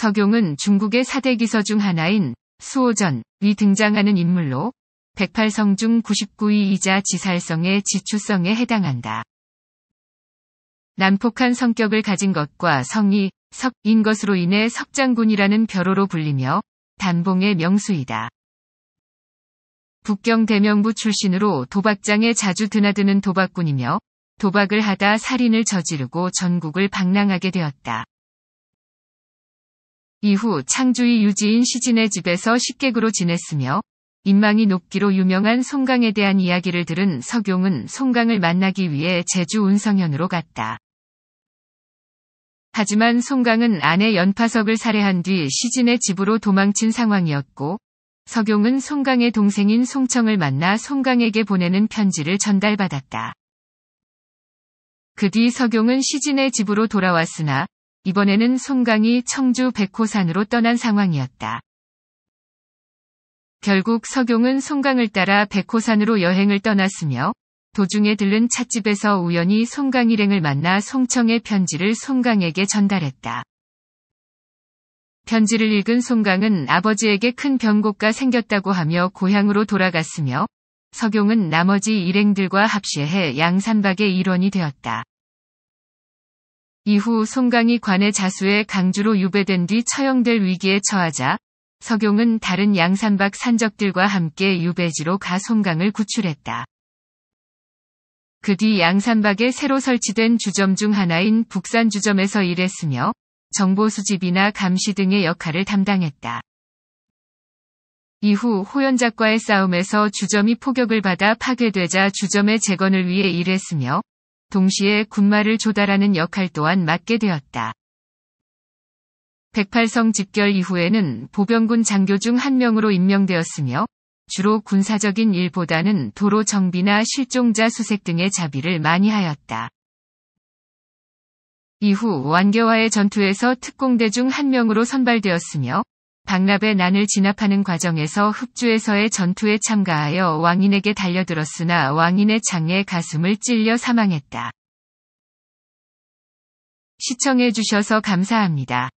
석용은 중국의 4대 기서 중 하나인 수호전이 등장하는 인물로 108성 중 99위이자 지살성의 지추성에 해당한다. 난폭한 성격을 가진 것과 성이 석인 것으로 인해 석장군이라는 벼호로 불리며 단봉의 명수이다. 북경 대명부 출신으로 도박장에 자주 드나드는 도박군이며 도박을 하다 살인을 저지르고 전국을 방랑하게 되었다. 이후 창주의 유지인 시진의 집에서 식객으로 지냈으며 인망이 높기로 유명한 송강에 대한 이야기를 들은 석용은 송강을 만나기 위해 제주 운성현으로 갔다. 하지만 송강은 아내 연파석을 살해한 뒤 시진의 집으로 도망친 상황이었고 석용은 송강의 동생인 송청을 만나 송강에게 보내는 편지를 전달받았다. 그 뒤 석용은 시진의 집으로 돌아왔으나 이번에는 송강이 청주 백호산으로 떠난 상황이었다. 결국 석용은 송강을 따라 백호산으로 여행을 떠났으며 도중에 들른 찻집에서 우연히 송강 일행을 만나 송청의 편지를 송강에게 전달했다. 편지를 읽은 송강은 아버지에게 큰 병고가 생겼다고 하며 고향으로 돌아갔으며 석용은 나머지 일행들과 합시해 양산박의 일원이 되었다. 이후 송강이 관의 자수에 강주로 유배된 뒤 처형될 위기에 처하자 석용은 다른 양산박 산적들과 함께 유배지로 가 송강을 구출했다. 그 뒤 양산박에 새로 설치된 주점 중 하나인 북산주점에서 일했으며 정보 수집이나 감시 등의 역할을 담당했다. 이후 호연작과의 싸움에서 주점이 포격을 받아 파괴되자 주점의 재건을 위해 일했으며 동시에 군마를 조달하는 역할 또한 맡게 되었다. 백팔성 집결 이후에는 보병군 장교 중 한 명으로 임명되었으며 주로 군사적인 일보다는 도로 정비나 실종자 수색 등의 자비를 많이 하였다. 이후 완교와의 전투에서 특공대 중 한 명으로 선발되었으며 박랍의 난을 진압하는 과정에서 흑주에서의 전투에 참가하여 왕인에게 달려들었으나 왕인의 장에 가슴을 찔려 사망했다. 시청해주셔서 감사합니다.